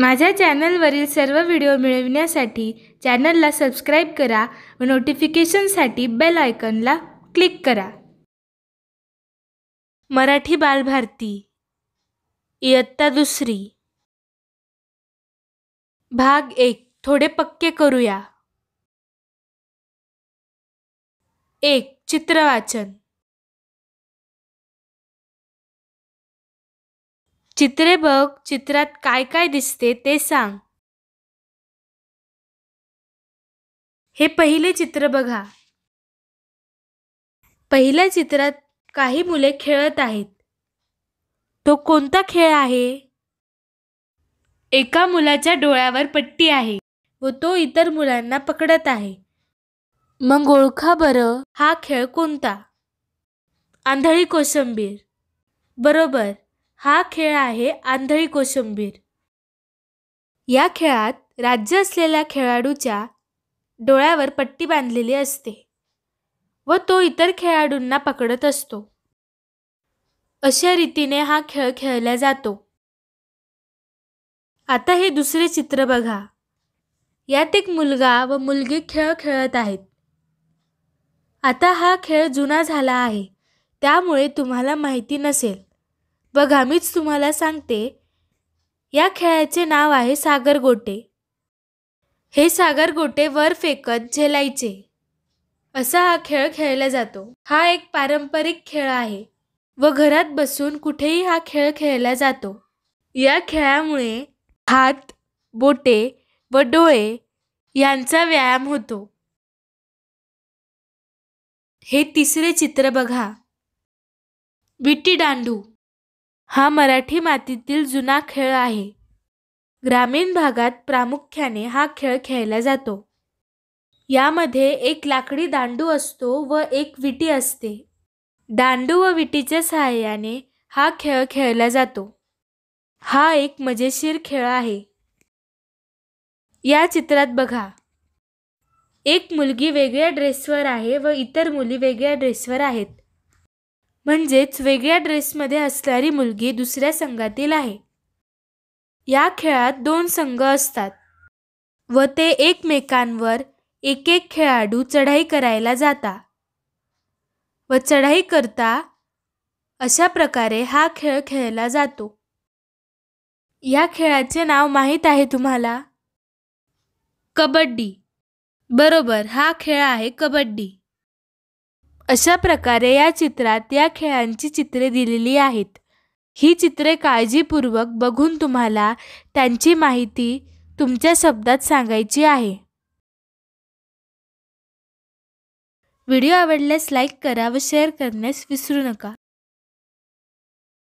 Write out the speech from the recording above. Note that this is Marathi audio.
माझ्या चॅनलवरील सर्व व्हिडिओ मिळविण्यासाठी चॅनलला सबस्क्राईब करा व नोटिफिकेशनसाठी बेल आयकनला क्लिक करा मराठी बालभारती इयत्ता दुसरी भाग एक थोडे पक्के करूया एक चित्रवाचन चित्रे बघ चित्रात काय काय दिसते ते सांग हे पहिले चित्र बघा पहिल्या चित्रात काही मुले खेळत आहेत तो कोणता खेळ आहे एका मुलाच्या डोळ्यावर पट्टी आहे व तो इतर मुलांना पकडत आहे मग ओळखा बरं हा खेळ कोणता आंधळी कोशंबीर बरोबर हा खेळ आहे आंधळी कोशंबीर या खेळात राज्य असलेल्या खेळाडूच्या डोळ्यावर पट्टी बांधलेली असते व तो इतर खेळाडूंना पकडत असतो अशा रीतीने हा खेळ खेळला जातो आता हे दुसरे चित्र बघा यात एक मुलगा व मुलगी खेळ खेळत आहेत आता हा खेळ जुना झाला आहे त्यामुळे तुम्हाला माहिती नसेल बघा मीच तुम्हाला सांगते या खेळाचे नाव आहे सागर गोटे हे सागर गोटे वर फेकत झेलायचे असा हा खेळ खेळला जातो हा एक पारंपरिक खेळ आहे व घरात बसून कुठेही हा खेळ खेळला जातो या खेळामुळे हात बोटे व डोळे यांचा व्यायाम होतो हे तिसरे चित्र बघा विटी डांडू हा मराठी मातीतील जुना खेळ आहे ग्रामीण भागात प्रामुख्याने हा खेळ खेळला जातो यामध्ये एक लाकडी दांडू असतो व एक विटी असते दांडू व विटीच्या सहाय्याने हा खेळ खेळला जातो हा एक मजेशीर खेळ आहे या चित्रात बघा एक मुलगी वेगळ्या ड्रेसवर आहे व इतर मुली वेगळ्या ड्रेसवर आहेत म्हणजेच वेगळ्या ड्रेसमध्ये असणारी मुलगी दुसऱ्या संघातील आहे या खेळात दोन संघ असतात व ते एकमेकांवर एक एक खेळाडू चढाई करायला जाता व चढाई करता अशा प्रकारे हा खेळ खेळला जातो या खेळाचे नाव माहीत आहे तुम्हाला कबड्डी बरोबर हा खेळ आहे कबड्डी अशा प्रकारे या चित्रात या खेळांची चित्रे दिलेली आहेत ही चित्रे काळजीपूर्वक बघून तुम्हाला त्यांची माहिती तुमच्या शब्दात सांगायची आहे व्हिडिओ आवडल्यास लाईक करा व शेअर करण्यास विसरू नका